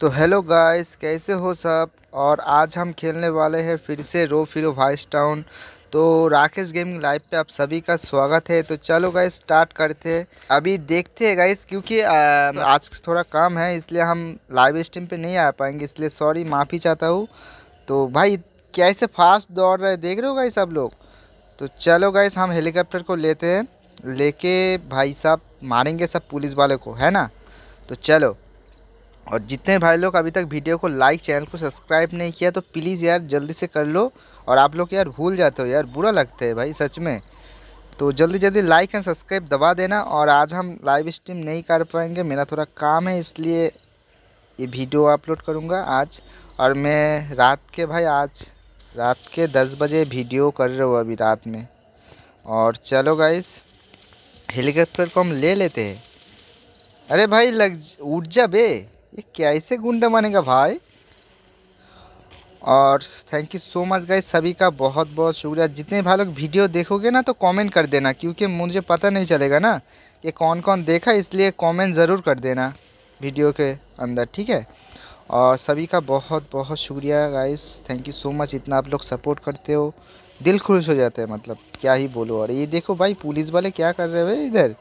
तो hello guys कैसे हो सब और आज हम खेलने वाले हैं फिर से रो फिरो वाइस टाउन तो राकेश गेमिंग लाइव पे आप सभी का स्वागत है तो चलो गाइस स्टार्ट करते हैं अभी देखते हैं गाइस क्योंकि आज थोड़ा काम है इसलिए हम लाइव स्ट्रीम पे नहीं आ पाएंगे इसलिए सॉरी माफ़ी चाहता हूँ तो भाई कैसे फास्ट दौड़ रहे देख रहे हो गाइस सब लोग तो चलो गाइस हम हेलीकॉप्टर को लेते हैं लेके भाई साहब मारेंगे सब पुलिस वाले को है ना तो चलो और जितने भाई लोग अभी तक वीडियो को लाइक चैनल को सब्सक्राइब नहीं किया तो प्लीज़ यार जल्दी से कर लो और आप लोग यार भूल जाते हो यार बुरा लगता है भाई सच में तो जल्दी जल्दी लाइक एंड सब्सक्राइब दबा देना और आज हम लाइव स्ट्रीम नहीं कर पाएंगे मेरा थोड़ा काम है इसलिए ये वीडियो अपलोड करूँगा आज और मैं रात के भाई आज रात के दस बजे वीडियो कर रहे हो अभी रात में और चलो गाइस हेलीकॉप्टर को हम ले लेते हैं अरे भाई लग उठ जा बे ये कैसे गुंडा मानेगा भाई और thank you so much guys सभी का बहुत बहुत शुक्रिया जितने भाई लोग वीडियो देखोगे ना तो कमेंट कर देना क्योंकि मुझे पता नहीं चलेगा ना कि कौन कौन देखा इसलिए कमेंट ज़रूर कर देना वीडियो के अंदर ठीक है और सभी का बहुत बहुत शुक्रिया guys thank you so much इतना आप लोग सपोर्ट करते हो दिल खुश हो जाता है मतलब क्या ही बोलो और ये देखो भाई पुलिस वाले क्या कर रहे हैं इधर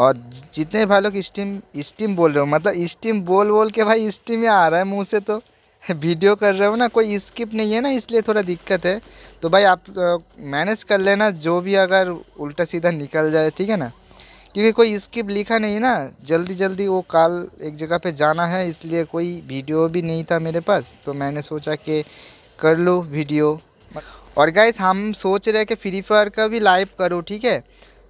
और जितने भाई लोग स्टीम स्टीम बोल रहे हो मतलब स्टीम बोल बोल के भाई स्टीम ही आ रहा है मुँह से तो वीडियो कर रहे हो ना कोई स्किप नहीं है ना इसलिए थोड़ा दिक्कत है तो भाई आप मैनेज कर लेना जो भी अगर उल्टा सीधा निकल जाए ठीक है ना क्योंकि कोई स्किप लिखा नहीं ना जल्दी जल्दी वो काल एक जगह पर जाना है इसलिए कोई वीडियो भी नहीं था मेरे पास तो मैंने सोचा कि कर लो वीडियो और गाइस हम सोच रहे कि फ्री फायर का भी लाइव करो ठीक है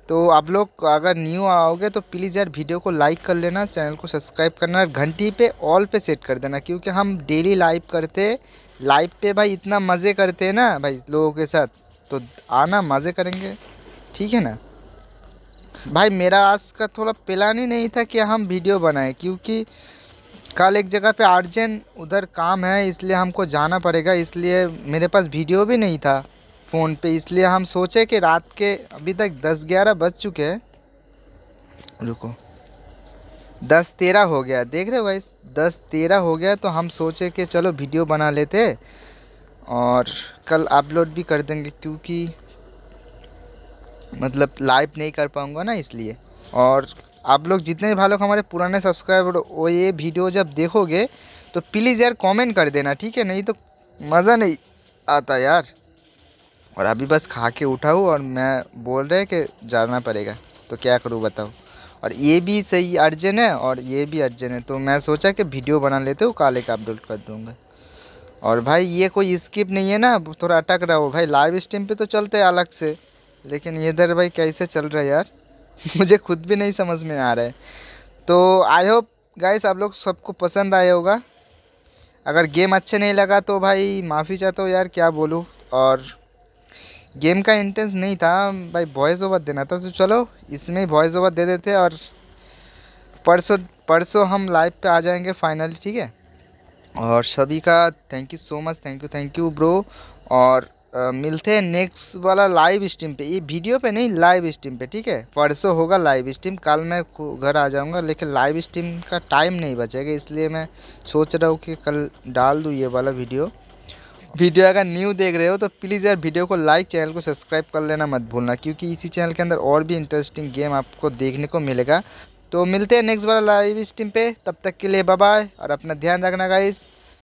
तो आप लोग अगर न्यू आओगे तो प्लीज़ यार वीडियो को लाइक कर लेना चैनल को सब्सक्राइब करना घंटी पे ऑल पे सेट कर देना क्योंकि हम डेली लाइव करते लाइव पे भाई इतना मज़े करते हैं ना भाई लोगों के साथ तो आना मज़े करेंगे ठीक है ना भाई मेरा आज का थोड़ा प्लान ही नहीं था कि हम वीडियो बनाएं क्योंकि कल एक जगह पे अर्जेंट उधर काम है इसलिए हमको जाना पड़ेगा इसलिए मेरे पास वीडियो भी नहीं था फ़ोन पे इसलिए हम सोचे कि रात के अभी तक दस ग्यारह बज चुके हैं रुको दस तेरह हो गया देख रहे हो भाई दस तेरह हो गया तो हम सोचे कि चलो वीडियो बना लेते और कल अपलोड भी कर देंगे क्योंकि मतलब लाइव नहीं कर पाऊँगा ना इसलिए और आप लोग जितने भी भाई हमारे पुराने सब्सक्राइबर वो ये वीडियो जब देखोगे तो प्लीज़ यार कमेंट कर देना ठीक है नहीं तो मज़ा नहीं आता यार और अभी बस खा के उठा हूँ और मैं बोल रहे कि जाना पड़ेगा तो क्या करूँ बताओ और ये भी सही अर्जेंट है और ये भी अर्जेंट है तो मैं सोचा कि वीडियो बना लेते हो काले का अपलोड कर दूँगा और भाई ये कोई स्किप नहीं है ना थोड़ा अटक रहा हो भाई लाइव स्ट्रीम पे तो चलते हैं अलग से लेकिन इधर भाई कैसे चल रहा है यार मुझे खुद भी नहीं समझ में आ रहा है तो आई होप गाइस आप लोग सबको पसंद आया होगा अगर गेम अच्छे नहीं लगा तो भाई माफ़ी चाहता हूँ यार क्या बोलूँ और गेम का इंटेंस नहीं था भाई वॉइस ओवर देना था तो चलो इसमें वॉइस ओवर दे देते और परसों परसों हम लाइव पे आ जाएंगे फाइनली ठीक है और सभी का thank you so much thank you thank you bro और आ, मिलते हैं नेक्स्ट वाला लाइव स्ट्रीम पे ये वीडियो पे नहीं लाइव स्ट्रीम पे ठीक है परसों होगा लाइव स्ट्रीम कल मैं घर आ जाऊंगा लेकिन लाइव स्ट्रीम का टाइम नहीं बचेगा इसलिए मैं सोच रहा हूँ कि कल डाल दूँ ये वाला वीडियो वीडियो अगर न्यू देख रहे हो तो प्लीज़ यार वीडियो को लाइक चैनल को सब्सक्राइब कर लेना मत भूलना क्योंकि इसी चैनल के अंदर और भी इंटरेस्टिंग गेम आपको देखने को मिलेगा तो मिलते हैं नेक्स्ट बार लाइव स्ट्रीम पे तब तक के लिए बाय और अपना ध्यान रखना गाइज़